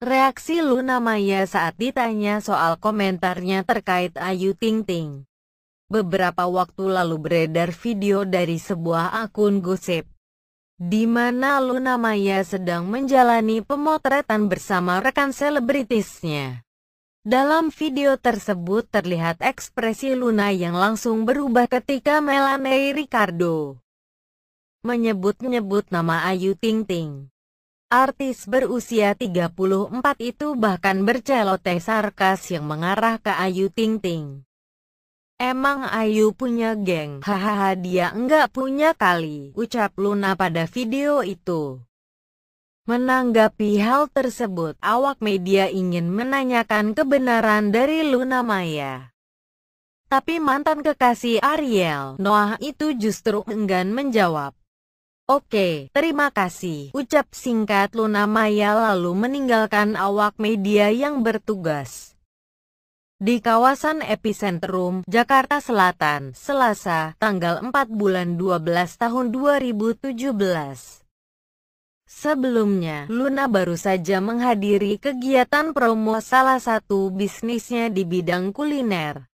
Reaksi Luna Maya saat ditanya soal komentarnya terkait Ayu Ting Ting. Beberapa waktu lalu beredar video dari sebuah akun gosip, di mana Luna Maya sedang menjalani pemotretan bersama rekan selebritisnya. Dalam video tersebut terlihat ekspresi Luna yang langsung berubah ketika Melanie Ricardo menyebut-nyebut nama Ayu Ting Ting. Artis berusia 34 itu bahkan berceloteh sarkas yang mengarah ke Ayu Ting Ting. Emang Ayu punya geng, hahaha dia enggak punya kali, ucap Luna pada video itu. Menanggapi hal tersebut, awak media ingin menanyakan kebenaran dari Luna Maya. Tapi mantan kekasih Ariel, Noah itu justru enggan menjawab. Oke, terima kasih. Ucap singkat Luna Maya lalu meninggalkan awak media yang bertugas. Di kawasan epicentrum, Jakarta Selatan, Selasa, tanggal 4 bulan 12 tahun 2017. Sebelumnya, Luna baru saja menghadiri kegiatan promo salah satu bisnisnya di bidang kuliner.